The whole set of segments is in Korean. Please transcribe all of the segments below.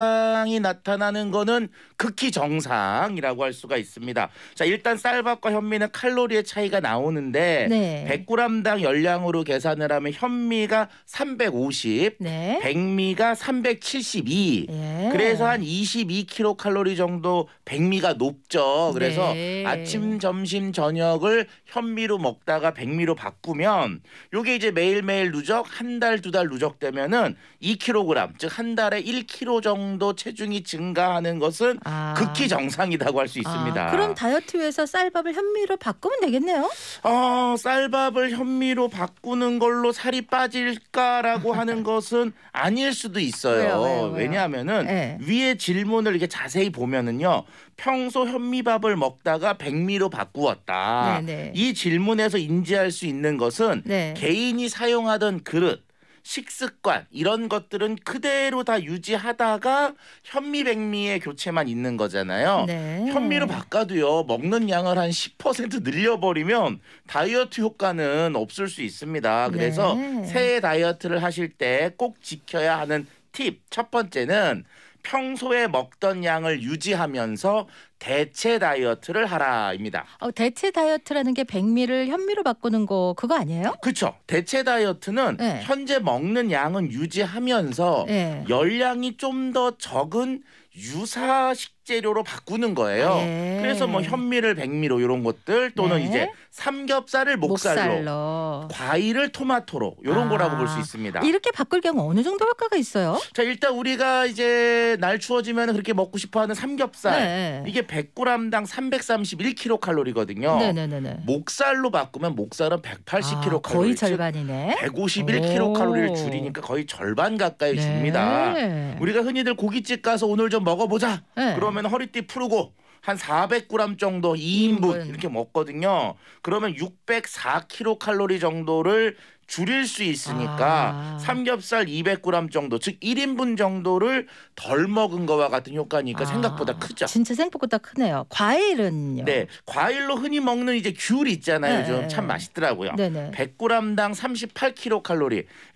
상이 나타나는 거는 극히 정상이라고 할 수가 있습니다. 자, 일단 쌀밥과 현미는 칼로리의 차이가 나오는데 네. 100g당 열량으로 계산을 하면 현미가 350, 네. 백미가 372. 예. 그래서 한 22kcal 정도 백미가 높죠. 그래서 네. 아침, 점심, 저녁을 현미로 먹다가 백미로 바꾸면 요게 이제 매일매일 누적 한 달, 두 달 누적되면은 2kg, 즉 한 달에 1kg 정도 정도 체중이 증가하는 것은 아. 극히 정상이라고 할 수 있습니다. 아, 그럼 다이어트에서 쌀밥을 현미로 바꾸면 되겠네요. 어, 쌀밥을 현미로 바꾸는 걸로 살이 빠질까라고 하는 것은 아닐 수도 있어요. 왜냐하면 네. 위에 질문을 이렇게 자세히 보면은요. 평소 현미밥을 먹다가 백미로 바꾸었다. 네, 네. 이 질문에서 인지할 수 있는 것은 네. 개인이 사용하던 그릇 식습관 이런 것들은 그대로 다 유지하다가 현미 백미의 교체만 있는 거잖아요. 네. 현미로 바꿔도요. 먹는 양을 한 10% 늘려버리면 다이어트 효과는 없을 수 있습니다. 그래서 네. 새해 다이어트를 하실 때 꼭 지켜야 하는 팁 첫 번째는 평소에 먹던 양을 유지하면서 대체 다이어트를 하라입니다. 어, 대체 다이어트라는 게 백미를 현미로 바꾸는 거 그거 아니에요? 그렇죠. 대체 다이어트는 네. 현재 먹는 양은 유지하면서 네. 열량이 좀 더 적은 유사 식재료로 바꾸는 거예요. 네. 그래서 뭐 현미를 백미로 이런 것들 또는 네. 이제 삼겹살을 목살로, 목살로. 과일을 토마토로 이런 아. 거라고 볼 수 있습니다. 이렇게 바꿀 경우 어느 정도 효과가 있어요? 자 일단 우리가 이제 날 추워지면 그렇게 먹고 싶어하는 삼겹살 네. 이게 100g당 331kcal거든요. 네네네. 목살로 바꾸면 목살은 180kcal. 아, 거의 절반이네. 151kcal를 줄이니까 거의 절반 가까이 네. 줍니다. 우리가 흔히들 고깃집 가서 오늘 좀 먹어보자. 네. 그러면 허리띠 푸르고 한 400g 정도 2인분, 2인분. 이렇게 먹거든요. 그러면 604kcal 정도를 줄일 수 있으니까 아. 삼겹살 200g 정도 즉 1인분 정도를 덜 먹은 거와 같은 효과니까 아. 생각보다 크죠. 진짜 생각보다 크네요. 과일은요? 네, 과일로 흔히 먹는 이제 귤 있잖아요. 네. 요참 맛있더라고요. 네네. 100g당 38kcal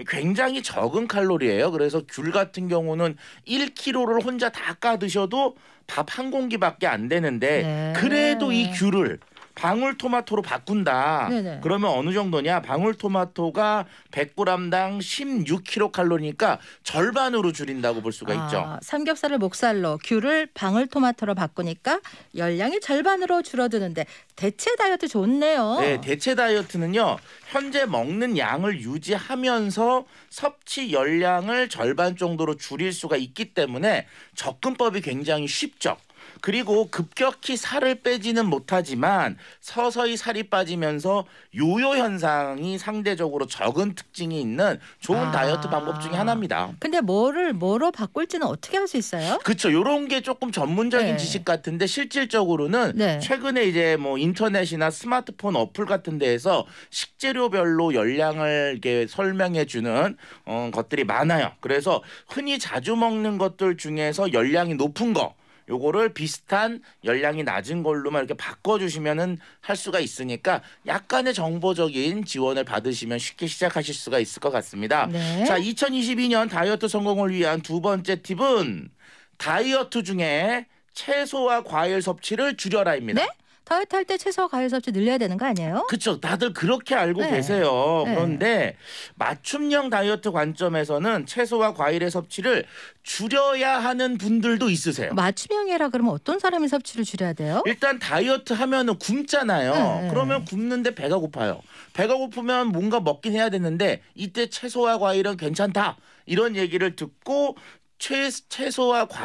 굉장히 적은 칼로리예요. 그래서 귤 같은 경우는 1kg를 혼자 다 까 드셔도 밥 한 공기밖에 안 되는데 네. 그래도 이 귤을 방울토마토로 바꾼다. 네네. 그러면 어느 정도냐? 방울토마토가 100g당 16kcal니까 절반으로 줄인다고 볼 수가 아, 있죠. 삼겹살을 목살로, 귤을 방울토마토로 바꾸니까 열량이 절반으로 줄어드는데 대체 다이어트 좋네요. 네, 대체 다이어트는요. 현재 먹는 양을 유지하면서 섭취 열량을 절반 정도로 줄일 수가 있기 때문에 접근법이 굉장히 쉽죠. 그리고 급격히 살을 빼지는 못하지만 서서히 살이 빠지면서 요요 현상이 상대적으로 적은 특징이 있는 좋은 아. 다이어트 방법 중에 하나입니다. 근데 뭐를 뭐로 바꿀지는 어떻게 할 수 있어요? 그렇죠. 요런 게 조금 전문적인 네. 지식 같은데 실질적으로는 네. 최근에 이제 뭐 인터넷이나 스마트폰 어플 같은 데에서 식재료별로 열량을 이렇게 설명해 주는 어, 것들이 많아요. 그래서 흔히 자주 먹는 것들 중에서 열량이 높은 거 요거를 비슷한 열량이 낮은 걸로만 이렇게 바꿔주시면은 할 수가 있으니까 약간의 정보적인 지원을 받으시면 쉽게 시작하실 수가 있을 것 같습니다. 네. 자, 2022년 다이어트 성공을 위한 두 번째 팁은 다이어트 중에 채소와 과일 섭취를 줄여라입니다. 네? 다이어트 할 때 채소 과일 섭취 늘려야 되는 거 아니에요? 그렇죠. 다들 그렇게 알고 네. 계세요. 네. 그런데 맞춤형 다이어트 관점에서는 채소와 과일의 섭취를 줄여야 하는 분들도 있으세요. 맞춤형이라 그러면 어떤 사람이 섭취를 줄여야 돼요? 일단 다이어트 하면은 굶잖아요. 네. 그러면 굶는데 배가 고파요. 배가 고프면 뭔가 먹긴 해야 되는데 이때 채소와 과일은 괜찮다. 이런 얘기를 듣고 채, 채소와 과일